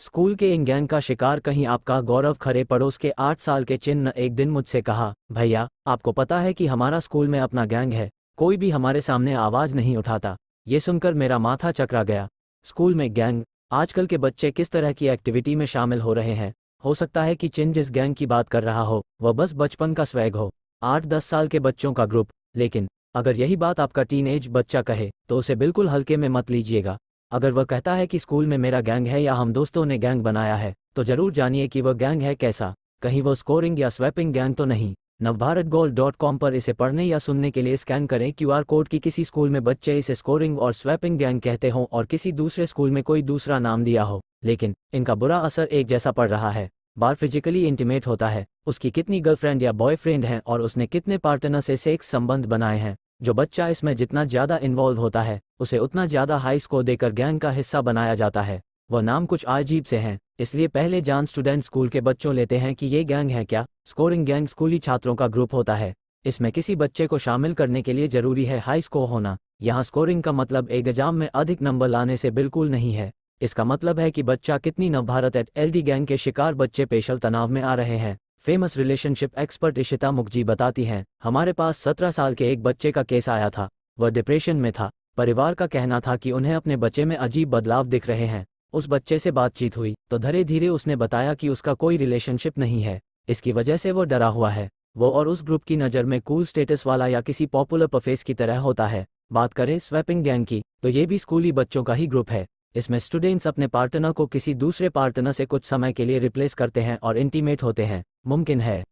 school के इन gang का शिकार कहीं आपका गौरव खरे पड़ोस के आठ साल के चिन्ह ने एक दिन मुझसे कहा भैया आपको पता है कि हमारा स्कूल में अपना गैंग है कोई भी हमारे सामने आवाज़ नहीं उठाता ये सुनकर मेरा माथा चकरा गया स्कूल में गैंग आजकल के बच्चे किस तरह की एक्टिविटी में शामिल हो रहे हैं हो सकता है कि चिन्ह जिस गैंग की बात कर रहा हो वह बस बचपन का स्वैग हो आठ दस साल के बच्चों का ग्रुप लेकिन अगर यही बात आपका टीन बच्चा कहे तो उसे बिल्कुल हल्के में मत लीजिएगा अगर वह कहता है कि स्कूल में मेरा गैंग है या हम दोस्तों ने गैंग बनाया है तो जरूर जानिए कि वह गैंग है कैसा कहीं वह स्कोरिंग या स्वैपिंग गैंग तो नहीं नवभारत गोल डॉट कॉम पर इसे पढ़ने या सुनने के लिए स्कैन करें क्यूआर कोड की किसी स्कूल में बच्चे इसे स्कोरिंग और स्वैपिंग गैंग कहते हों और किसी दूसरे स्कूल में कोई दूसरा नाम दिया हो लेकिन इनका बुरा असर एक जैसा पड़ रहा है बार फिजिकली इंटीमेट होता है उसकी कितनी गर्लफ्रेंड या बॉयफ्रेंड है और उसने कितने पार्टनर से सेक्स संबंध बनाए हैं जो बच्चा इसमें जितना ज़्यादा इन्वॉल्व होता है उसे उतना ज़्यादा हाई स्कोर देकर गैंग का हिस्सा बनाया जाता है वह नाम कुछ अजीब से हैं इसलिए पहले जान स्टूडेंट स्कूल के बच्चों लेते हैं कि ये गैंग है क्या स्कोरिंग गैंग स्कूली छात्रों का ग्रुप होता है इसमें किसी बच्चे को शामिल करने के लिए जरूरी है हाई स्कोर होना यहाँ स्कोरिंग का मतलब एक एग्जाम में अधिक नंबर लाने से बिल्कुल नहीं है इसका मतलब है कि बच्चा कितनी नवभारत एट एल गैंग के शिकार बच्चे पेशल तनाव में आ रहे हैं famous relationship expert Ishita Mukherjee बताती हैं हमारे पास सत्रह साल के एक बच्चे का केस आया था वह डिप्रेशन में था परिवार का कहना था कि उन्हें अपने बच्चे में अजीब बदलाव दिख रहे हैं उस बच्चे से बातचीत हुई तो धीरे धीरे उसने बताया कि उसका कोई रिलेशनशिप नहीं है इसकी वजह से वो डरा हुआ है वो और उस ग्रुप की नज़र में कूल स्टेटस वाला या किसी पॉपुलर परफेस की तरह होता है बात करें स्वैपिंग गैंग की तो ये भी स्कूली बच्चों का ही ग्रुप है इसमें स्टूडेंट्स अपने पार्टनर को किसी दूसरे पार्टनर से कुछ समय के लिए रिप्लेस करते हैं और इंटीमेट होते हैं मुमकिन है